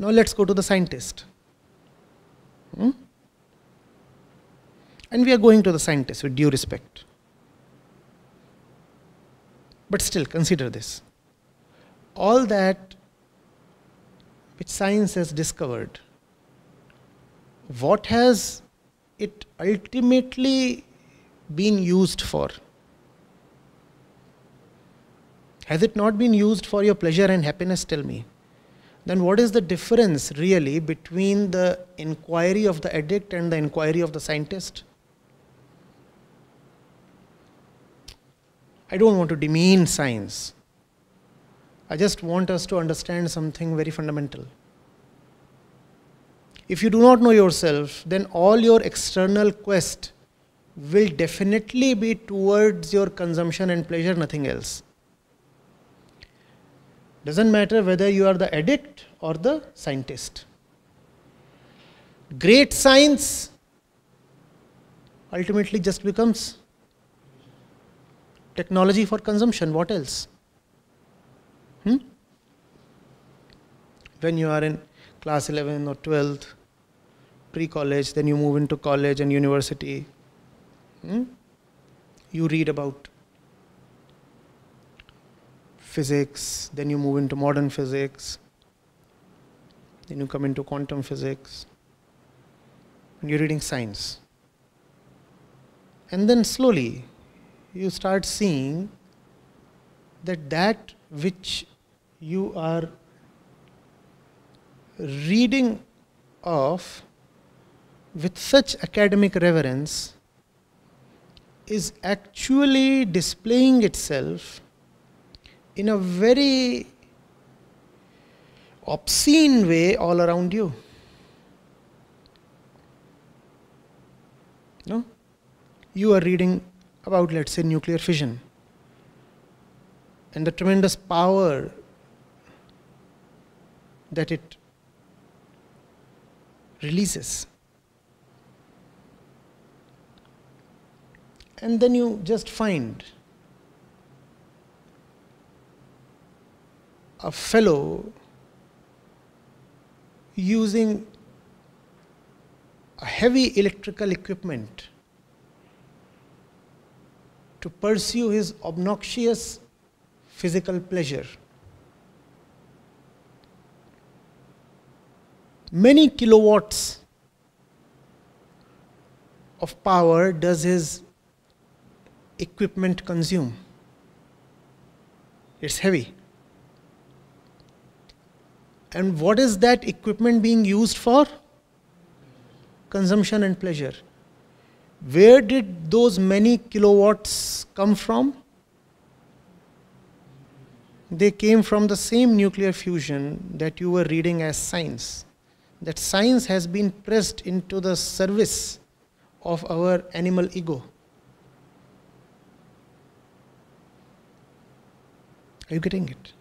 Now let's go to the scientist. Hmm? And we are going to the scientist with due respect. But still, consider this. All that which science has discovered, what has it ultimately been used for? Has it not been used for your pleasure and happiness? Tell me then what is the difference really between the inquiry of the addict and the inquiry of the scientist? I don't want to demean science. I just want us to understand something very fundamental. If you do not know yourself, then all your external quest will definitely be towards your consumption and pleasure, nothing else. Doesn't matter whether you are the addict or the scientist. Great science ultimately just becomes technology for consumption. What else? Hmm? When you are in class 11 or 12th, pre college, then you move into college and university, hmm? you read about physics, then you move into modern physics, then you come into quantum physics, and you're reading science. And then slowly you start seeing that that which you are reading of with such academic reverence is actually displaying itself in a very obscene way all around you. No? You are reading about, let's say, nuclear fission and the tremendous power that it releases. And then you just find a fellow using a heavy electrical equipment to pursue his obnoxious physical pleasure. Many kilowatts of power does his equipment consume? It's heavy. And what is that equipment being used for? Consumption and pleasure. Where did those many kilowatts come from? They came from the same nuclear fusion that you were reading as science. That science has been pressed into the service of our animal ego. Are you getting it?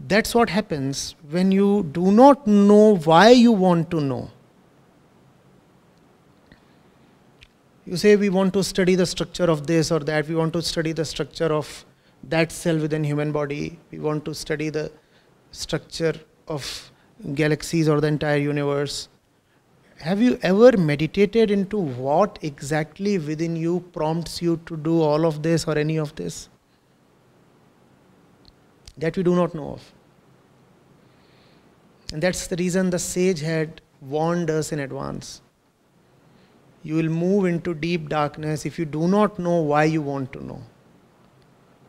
That's what happens when you do not know why you want to know. You say, we want to study the structure of this or that, we want to study the structure of that cell within human body, we want to study the structure of galaxies or the entire universe. Have you ever meditated into what exactly within you prompts you to do all of this or any of this? that we do not know of. And that's the reason the sage had warned us in advance. You will move into deep darkness if you do not know why you want to know.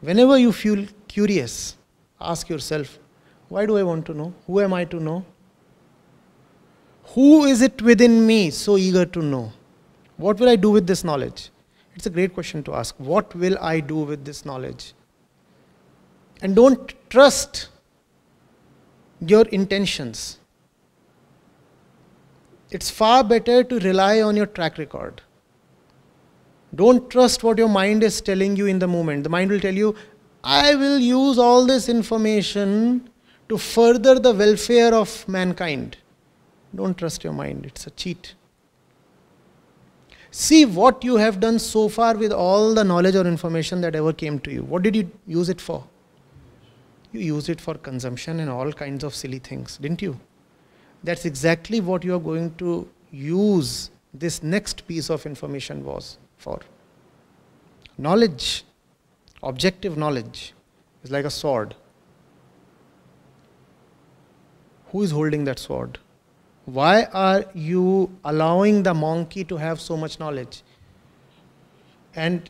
Whenever you feel curious, ask yourself, why do I want to know? Who am I to know? Who is it within me so eager to know? What will I do with this knowledge? It's a great question to ask. What will I do with this knowledge? and don't trust your intentions. It's far better to rely on your track record. Don't trust what your mind is telling you in the moment. The mind will tell you, I will use all this information to further the welfare of mankind. Don't trust your mind, it's a cheat. See what you have done so far with all the knowledge or information that ever came to you. What did you use it for? You use it for consumption and all kinds of silly things, didn't you? That's exactly what you are going to use this next piece of information was for. Knowledge, objective knowledge, is like a sword. Who is holding that sword? Why are you allowing the monkey to have so much knowledge? And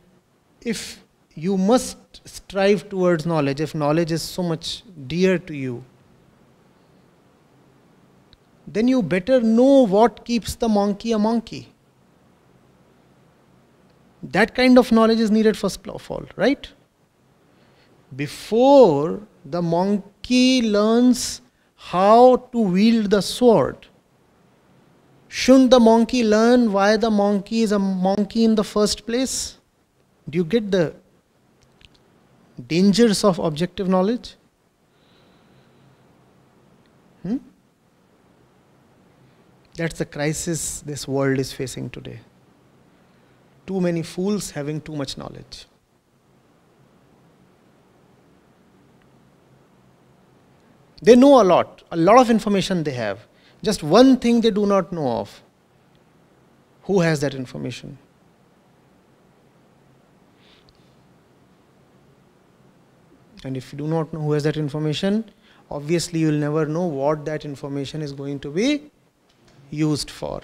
if you must strive towards knowledge if knowledge is so much dear to you then you better know what keeps the monkey a monkey that kind of knowledge is needed for of right before the monkey learns how to wield the sword shouldn't the monkey learn why the monkey is a monkey in the first place do you get the dangers of objective knowledge? Hmm? That's the crisis this world is facing today. Too many fools having too much knowledge. They know a lot, a lot of information they have. Just one thing they do not know of. Who has that information? And if you do not know who has that information, obviously you will never know what that information is going to be used for.